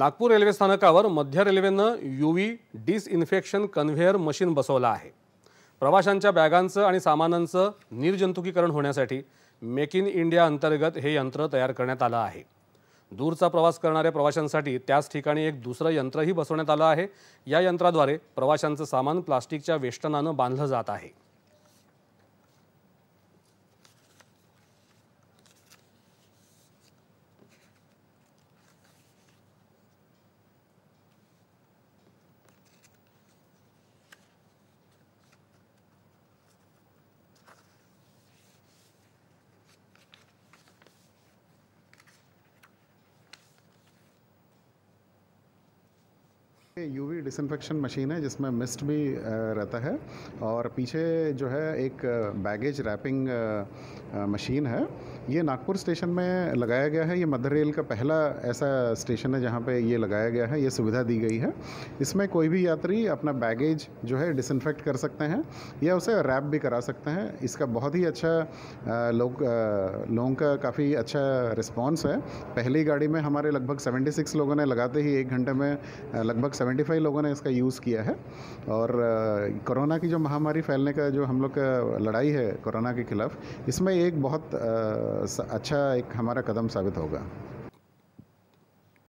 Nagpur railway स्थानकावर मध्य रेल्वेनं U V disinfection conveyor machine बसवलं आहे प्रवाशांच्या बॅगांचं आणि सामानांचं निर्जंतुकीकरण होण्यासाठी मेक इन इंडिया अंतर्गत हे यंत्र तयार करण्यात आलं आहे दूरचा प्रवास करणाऱ्या प्रवाशांसाठी त्याच ठिकाणी एक दुसरं यंत्रही बसवण्यात आलं आहे या यंत्राद्वारे प्रवाशांचं सामान प्लास्टिकच्या वेष्टनानं बांधलं जात आहे यूवी डिसनफेक्शन मशीन है जिसमें मिस्ट भी रहता है और पीछे जो है एक बैगेज रैपिंग मशीन है ये नागपुर स्टेशन में लगाया गया है ये मध्य रेल का पहला ऐसा स्टेशन है जहाँ पे ये लगाया गया है ये सुविधा दी गई है इसमें कोई भी यात्री अपना बैगेज जो है डिसइनफेक्ट कर सकते हैं या उसे रैप भी करा सकते हैं इसका बहुत ही अच्छा लोग लोगों का काफ़ी अच्छा रिस्पॉन्स है पहली गाड़ी में हमारे लगभग सेवेंटी लोगों ने लगाते ही एक घंटे में लगभग 75 लोगों ने इसका यूज़ किया है और कोरोना की जो महामारी फैलने का जो हम लोग का लड़ाई है कोरोना के खिलाफ इसमें एक बहुत अच्छा एक हमारा कदम साबित होगा